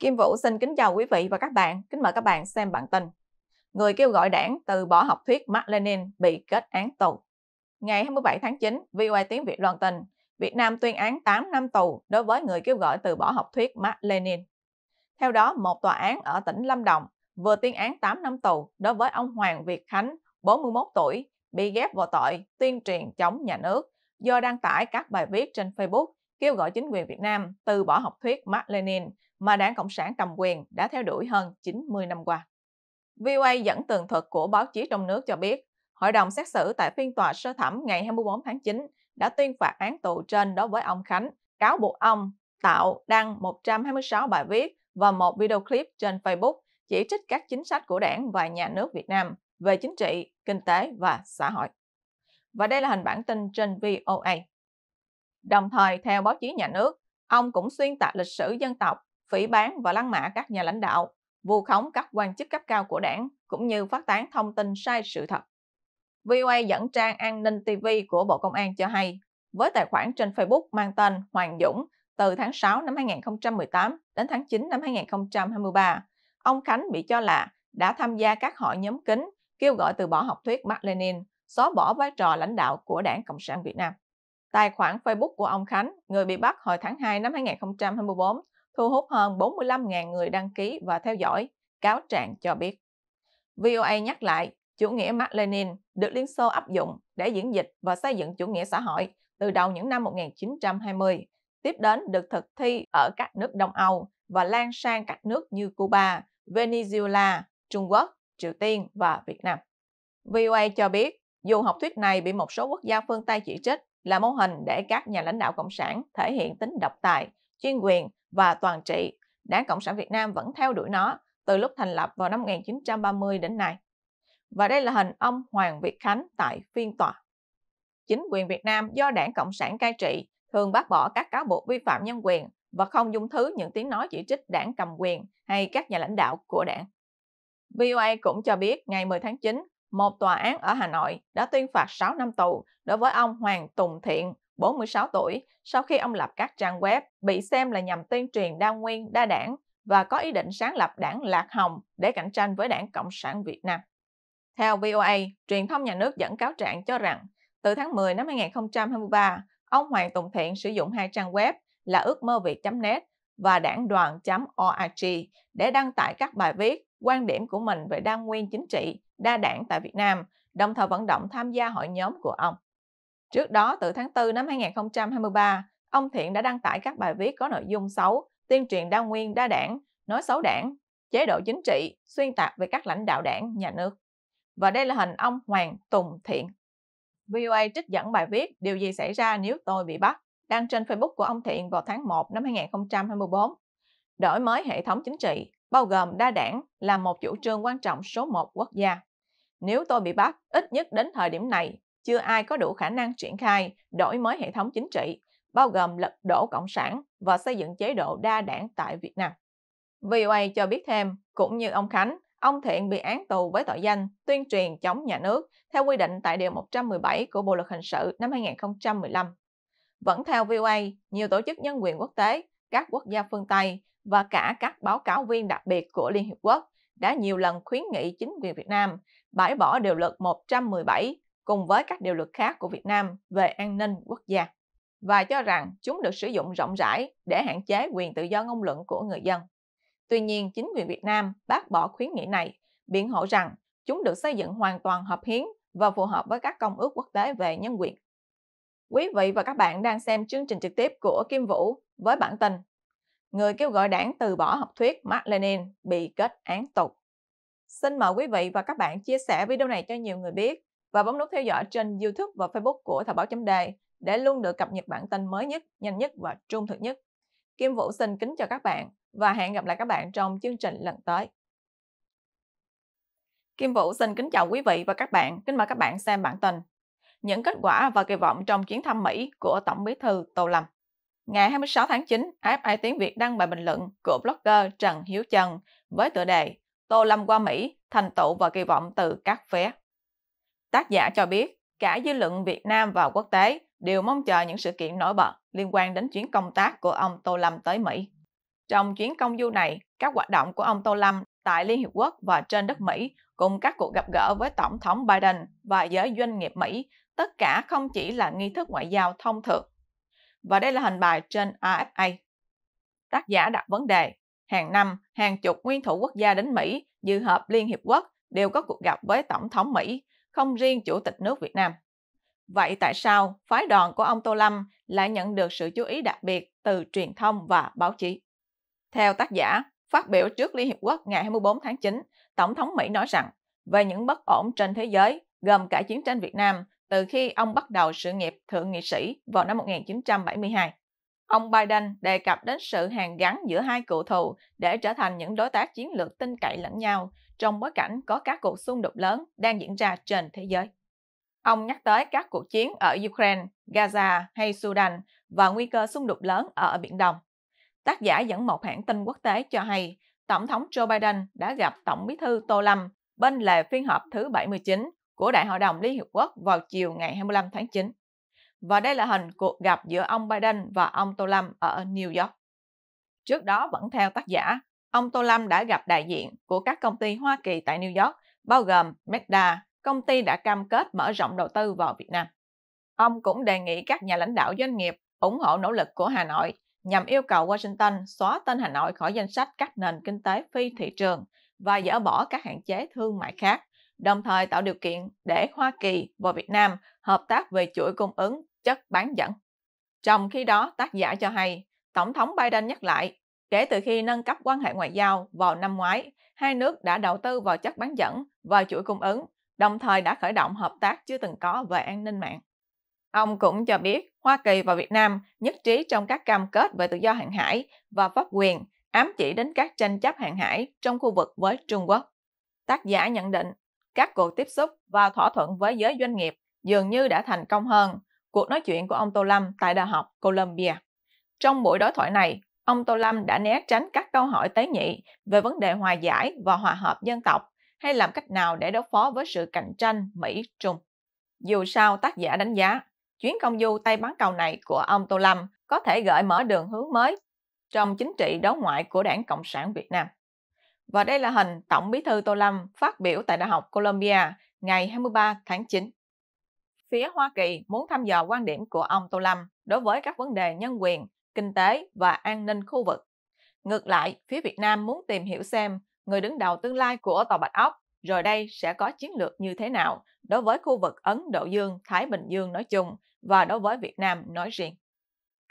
Kim Vũ xin kính chào quý vị và các bạn, kính mời các bạn xem bản tin. Người kêu gọi đảng từ bỏ học thuyết Mark Lenin bị kết án tù. Ngày 27 tháng 9, VOA tiếng Việt loan tin, Việt Nam tuyên án 8 năm tù đối với người kêu gọi từ bỏ học thuyết Mark Lenin. Theo đó, một tòa án ở tỉnh Lâm Đồng vừa tuyên án 8 năm tù đối với ông Hoàng Việt Khánh, 41 tuổi, bị ghép vào tội tuyên truyền chống nhà nước do đăng tải các bài viết trên Facebook kêu gọi chính quyền Việt Nam từ bỏ học thuyết Mark Lenin mà Đảng Cộng sản cầm quyền đã theo đuổi hơn 90 năm qua. VOA dẫn tường thuật của báo chí trong nước cho biết, Hội đồng xét xử tại phiên tòa sơ thẩm ngày 24 tháng 9 đã tuyên phạt án tù trên đối với ông Khánh, cáo buộc ông tạo đăng 126 bài viết và một video clip trên Facebook chỉ trích các chính sách của đảng và nhà nước Việt Nam về chính trị, kinh tế và xã hội. Và đây là hình bản tin trên VOA. Đồng thời, theo báo chí nhà nước, ông cũng xuyên tạc lịch sử dân tộc, phỉ bán và lăng mạ các nhà lãnh đạo, vu khống các quan chức cấp cao của đảng, cũng như phát tán thông tin sai sự thật. VOA dẫn trang an ninh TV của Bộ Công an cho hay, với tài khoản trên Facebook mang tên Hoàng Dũng từ tháng 6 năm 2018 đến tháng 9 năm 2023, ông Khánh bị cho là đã tham gia các hội nhóm kín kêu gọi từ bỏ học thuyết Mác Lenin, xóa bỏ vai trò lãnh đạo của Đảng Cộng sản Việt Nam. Tài khoản Facebook của ông Khánh, người bị bắt hồi tháng 2 năm 2024, thu hút hơn 45.000 người đăng ký và theo dõi, cáo trạng cho biết. VOA nhắc lại, chủ nghĩa Mark Lenin được Liên Xô áp dụng để diễn dịch và xây dựng chủ nghĩa xã hội từ đầu những năm 1920, tiếp đến được thực thi ở các nước Đông Âu và lan sang các nước như Cuba, Venezuela, Trung Quốc, Triều Tiên và Việt Nam. VOA cho biết, dù học thuyết này bị một số quốc gia phương Tây chỉ trích, là mô hình để các nhà lãnh đạo cộng sản thể hiện tính độc tài, chuyên quyền và toàn trị. Đảng Cộng sản Việt Nam vẫn theo đuổi nó từ lúc thành lập vào năm 1930 đến nay. Và đây là hình ông Hoàng Việt Khánh tại phiên tòa. Chính quyền Việt Nam do Đảng Cộng sản cai trị thường bác bỏ các cáo buộc vi phạm nhân quyền và không dung thứ những tiếng nói chỉ trích đảng cầm quyền hay các nhà lãnh đạo của đảng. VOA cũng cho biết ngày 10 tháng 9, một tòa án ở Hà Nội đã tuyên phạt 6 năm tù đối với ông Hoàng Tùng Thiện, 46 tuổi, sau khi ông lập các trang web bị xem là nhằm tuyên truyền đa nguyên, đa đảng và có ý định sáng lập đảng Lạc Hồng để cạnh tranh với đảng Cộng sản Việt Nam. Theo VOA, truyền thông nhà nước dẫn cáo trạng cho rằng, từ tháng 10 năm 2023, ông Hoàng Tùng Thiện sử dụng hai trang web là ước mơ việt.net và đảng đoàn.org để đăng tải các bài viết, quan điểm của mình về đa nguyên chính trị, đa đảng tại Việt Nam, đồng thời vận động tham gia hội nhóm của ông. Trước đó, từ tháng 4 năm 2023, ông Thiện đã đăng tải các bài viết có nội dung xấu, tuyên truyền đa nguyên đa đảng, nói xấu đảng, chế độ chính trị, xuyên tạc về các lãnh đạo đảng, nhà nước. Và đây là hình ông Hoàng Tùng Thiện. VOA trích dẫn bài viết Điều gì xảy ra nếu tôi bị bắt, đăng trên Facebook của ông Thiện vào tháng 1 năm 2024. Đổi mới hệ thống chính trị, bao gồm đa đảng, là một chủ trương quan trọng số 1 quốc gia. Nếu tôi bị bắt, ít nhất đến thời điểm này, chưa ai có đủ khả năng triển khai, đổi mới hệ thống chính trị, bao gồm lật đổ Cộng sản và xây dựng chế độ đa đảng tại Việt Nam. VOA cho biết thêm, cũng như ông Khánh, ông Thiện bị án tù với tội danh tuyên truyền chống nhà nước theo quy định tại Điều 117 của Bộ Luật Hình sự năm 2015. Vẫn theo VOA, nhiều tổ chức nhân quyền quốc tế, các quốc gia phương Tây và cả các báo cáo viên đặc biệt của Liên Hiệp Quốc đã nhiều lần khuyến nghị chính quyền Việt Nam bãi bỏ điều luật 117 cùng với các điều luật khác của Việt Nam về an ninh quốc gia và cho rằng chúng được sử dụng rộng rãi để hạn chế quyền tự do ngôn luận của người dân. Tuy nhiên, chính quyền Việt Nam bác bỏ khuyến nghị này, biện hộ rằng chúng được xây dựng hoàn toàn hợp hiến và phù hợp với các công ước quốc tế về nhân quyền. Quý vị và các bạn đang xem chương trình trực tiếp của Kim Vũ với bản tin Người kêu gọi đảng từ bỏ học thuyết Mark Lenin bị kết án tù. Xin mời quý vị và các bạn chia sẻ video này cho nhiều người biết và bấm nút theo dõi trên YouTube và Facebook của Thời báo chấm đề để luôn được cập nhật bản tin mới nhất, nhanh nhất và trung thực nhất. Kim Vũ xin kính chào các bạn và hẹn gặp lại các bạn trong chương trình lần tới. Kim Vũ xin kính chào quý vị và các bạn, kính mời các bạn xem bản tin. Những kết quả và kỳ vọng trong chuyến thăm Mỹ của Tổng bí thư Tô Lâm. Ngày 26 tháng 9, AFI Tiếng Việt đăng bài bình luận của blogger Trần Hiếu Trần với tựa đề Tô Lâm qua Mỹ, thành tựu và kỳ vọng từ các vé. Tác giả cho biết, cả dư luận Việt Nam và quốc tế đều mong chờ những sự kiện nổi bật liên quan đến chuyến công tác của ông Tô Lâm tới Mỹ. Trong chuyến công du này, các hoạt động của ông Tô Lâm tại Liên Hiệp Quốc và trên đất Mỹ cùng các cuộc gặp gỡ với Tổng thống Biden và giới doanh nghiệp Mỹ, tất cả không chỉ là nghi thức ngoại giao thông thường. Và đây là hình bài trên AFA. Tác giả đặt vấn đề Hàng năm, hàng chục nguyên thủ quốc gia đến Mỹ dự họp Liên Hiệp Quốc đều có cuộc gặp với Tổng thống Mỹ, không riêng Chủ tịch nước Việt Nam. Vậy tại sao phái đoàn của ông Tô Lâm lại nhận được sự chú ý đặc biệt từ truyền thông và báo chí? Theo tác giả, phát biểu trước Liên Hiệp Quốc ngày 24 tháng 9, Tổng thống Mỹ nói rằng về những bất ổn trên thế giới, gồm cả chiến tranh Việt Nam từ khi ông bắt đầu sự nghiệp thượng nghị sĩ vào năm 1972. Ông Biden đề cập đến sự hàn gắn giữa hai cựu thù để trở thành những đối tác chiến lược tin cậy lẫn nhau trong bối cảnh có các cuộc xung đột lớn đang diễn ra trên thế giới. Ông nhắc tới các cuộc chiến ở Ukraine, Gaza hay Sudan và nguy cơ xung đột lớn ở Biển Đông. Tác giả dẫn một hãng tin quốc tế cho hay Tổng thống Joe Biden đã gặp Tổng bí thư Tô Lâm bên lề phiên họp thứ 79 của Đại hội đồng Liên Hiệp Quốc vào chiều ngày 25 tháng 9 và đây là hình cuộc gặp giữa ông Biden và ông Tô Lâm ở New York. Trước đó vẫn theo tác giả, ông Tô Lâm đã gặp đại diện của các công ty Hoa Kỳ tại New York, bao gồm Meta, công ty đã cam kết mở rộng đầu tư vào Việt Nam. Ông cũng đề nghị các nhà lãnh đạo doanh nghiệp ủng hộ nỗ lực của Hà Nội nhằm yêu cầu Washington xóa tên Hà Nội khỏi danh sách các nền kinh tế phi thị trường và dỡ bỏ các hạn chế thương mại khác, đồng thời tạo điều kiện để Hoa Kỳ và Việt Nam hợp tác về chuỗi cung ứng chất bán dẫn. Trong khi đó, tác giả cho hay, Tổng thống Biden nhắc lại, kể từ khi nâng cấp quan hệ ngoại giao vào năm ngoái, hai nước đã đầu tư vào chất bán dẫn và chuỗi cung ứng, đồng thời đã khởi động hợp tác chưa từng có về an ninh mạng. Ông cũng cho biết Hoa Kỳ và Việt Nam nhất trí trong các cam kết về tự do hàng hải và pháp quyền, ám chỉ đến các tranh chấp hàng hải trong khu vực với Trung Quốc. Tác giả nhận định, các cuộc tiếp xúc và thỏa thuận với giới doanh nghiệp dường như đã thành công hơn cuộc nói chuyện của ông Tô Lâm tại Đại học Columbia. Trong buổi đối thoại này, ông Tô Lâm đã né tránh các câu hỏi tế nhị về vấn đề hòa giải và hòa hợp dân tộc hay làm cách nào để đối phó với sự cạnh tranh Mỹ-Trung. Dù sao tác giả đánh giá, chuyến công du Tây Bán Cầu này của ông Tô Lâm có thể gợi mở đường hướng mới trong chính trị đối ngoại của Đảng Cộng sản Việt Nam. Và đây là hình Tổng bí thư Tô Lâm phát biểu tại Đại học Columbia ngày 23 tháng 9 phía Hoa Kỳ muốn thăm dò quan điểm của ông Tô Lâm đối với các vấn đề nhân quyền, kinh tế và an ninh khu vực. Ngược lại, phía Việt Nam muốn tìm hiểu xem người đứng đầu tương lai của tòa Bạch Ốc rồi đây sẽ có chiến lược như thế nào đối với khu vực Ấn Độ Dương, Thái Bình Dương nói chung và đối với Việt Nam nói riêng.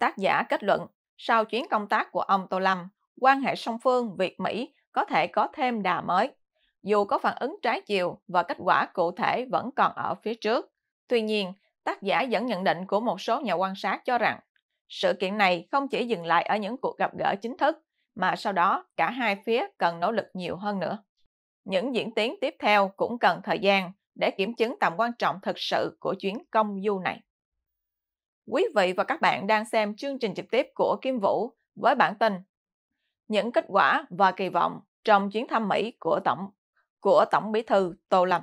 Tác giả kết luận, sau chuyến công tác của ông Tô Lâm, quan hệ song phương Việt-Mỹ có thể có thêm đà mới. Dù có phản ứng trái chiều và kết quả cụ thể vẫn còn ở phía trước, Tuy nhiên, tác giả dẫn nhận định của một số nhà quan sát cho rằng sự kiện này không chỉ dừng lại ở những cuộc gặp gỡ chính thức, mà sau đó cả hai phía cần nỗ lực nhiều hơn nữa. Những diễn tiến tiếp theo cũng cần thời gian để kiểm chứng tầm quan trọng thực sự của chuyến công du này. Quý vị và các bạn đang xem chương trình trực tiếp của Kim Vũ với bản tin Những kết quả và kỳ vọng trong chuyến thăm Mỹ của Tổng của Tổng Bí thư Tô Lâm.